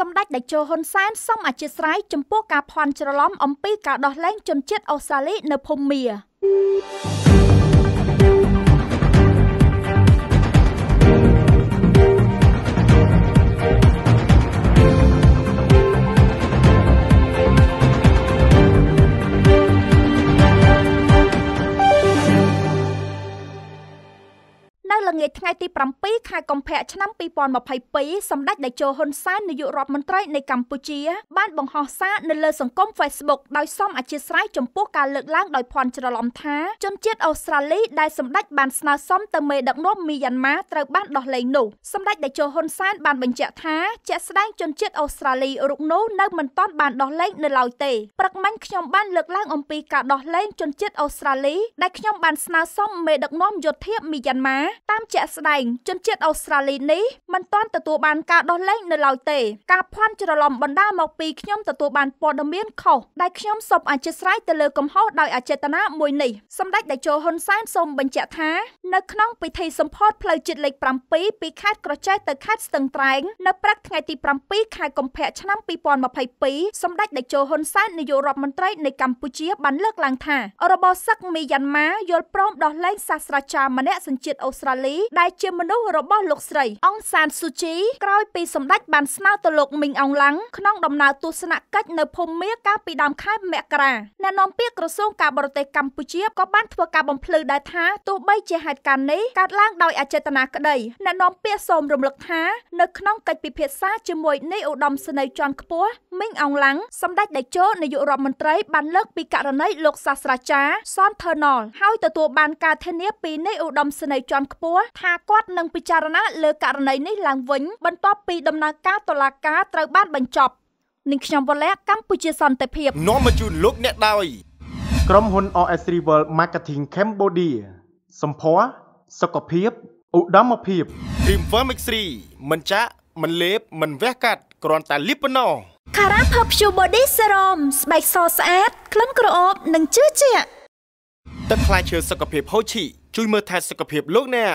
សម្ដេចតេជោហ៊ុនសែនសូមអធិស្ឋានចំពោះការភ័ន្តច្រឡំអំពីការដោះលែងជនជាតិអូស្ត្រាលីនៅភូមាល្ងាចថ្ងៃទី7ខែកុម្ភៈឆ្នាំ2022សម្ដេចតេជោហ៊ុនសែននាយករដ្ឋមន្ត្រីនៃកម្ពុជាបានបង្ហោះសារនៅលើសង្គម Facebook ដោយសុំអធិស្ឋានចំពោះការលើកឡើងដោយភ័ន្តច្រឡំថាជនជាតិអូស្ត្រាលីដែលសម្ដេចបានស្នើសុំទៅមេដឹកនាំមីយ៉ាន់ម៉ាត្រូវបានដោះលែងនោះសម្ដេចតេជោហ៊ុនសែនបានបញ្ជាក់ថាជាក់ស្ដែងជនជាតិអូស្ត្រាលីរូបនោះនៅមិនទាន់បានដោះលែងនៅឡើយទេព្រឹកមិញខ្ញុំបានលើកឡើងអំពីការដោះលែងជនជាតិអូស្ត្រាលីដែលខ្ញុំបានស្នើសុំមេដឹកនាំយោធាមីយ៉ាន់ម៉ាតាមតាមជាក់ស្ដែងជនជាតិអូស្ត្រាលីនេះមិនទាន់ទទួលបានការដោះលែងនៅឡើយទេការភ័ន្តច្រឡំបណ្ដាលមកពីខ្ញុំទទួលបានព័ត៌មានខុសដែលខ្ញុំសូមអធិស្ឋានទៅលើកំហុសដោយអចេតនាមួយនេះសម្ដេចតេជោហ៊ុនសែនសូមបញ្ជាក់ថានៅក្នុងពិធីសម្ពោធផ្លូវជាតិលេខ7ពីខេត្តក្រចេះទៅខេត្តស្ទឹងត្រែងនៅព្រឹកថ្ងៃទី7ខែកុម្ភៈឆ្នាំ2022សម្ដេចតេជោហ៊ុនសែននាយករដ្ឋមន្ត្រីនៃកម្ពុជាបានលើកឡើងថារបបសឹកមីយ៉ាន់ម៉ាយល់ព្រមដោះលែងសាស្ត្រាចារ្យម្នាក់សញ្ជាតិអូស្ត្រាលីលីដែលជាមនុស្សរបស់ លោកស្រី អងសានស៊ូជី ក្រោយពីសម្ដេចបានស្នើទៅលោកមីងអងឡាំងក្នុងដំណើរទស្សនកិច្ចនៅភូមិមាកាលពីដើមខែមករាអ្នកនាំពាក្យក្រសួងការបរទេសកម្ពុជាក៏បានធ្វើការបំភ្លឺដែរថាទោះបីជាហេតុការណ៍នេះកើតឡើងដោយអចេតនាក្តីអ្នកនាំពាក្យសូមរំលឹកថានៅក្នុង កិច្ចពិភាក្សាជាមួយនាយឧត្តមសេនីយ៍ជាន់ខ្ពស់មីងអងឡាំងសម្ដេចតេជោនាយករដ្ឋមន្ត្រីបានលើកពីករណីលោកសាស្ត្រាចារ្យសនធឺណលហើយទទួលបានការធានាពីនាយឧត្តមសេនីយ៍ជាន់ខ្ពស់ថាគាត់នឹងពិចារណាលើករណីនេះឡើងវិញបន្ទាប់ពីដំណើរការតុលាការត្រូវបានបញ្ចប់នឹងខ្ញុំវលែកម្ពុជាសន្តិភាពនាំមកជូនលោកអ្នកដោយក្រុមហ៊ុន OS Rival Marketing Cambodia សម្ភារសុខភាពឧត្តមភាព Dreamworm X3 មិនចាក់មិនលេបមិនវះកាត់គ្រាន់តែលាបប៉ុណ្ណោះ Cara Perfume Body Serum ស្បែកសស្អាតក្លិនក្រអូបនិងជឿជាក់ទឹកផ្លែឈើសុខភាពហូឈីជួយមើលថែសុខភាពលោកអ្នក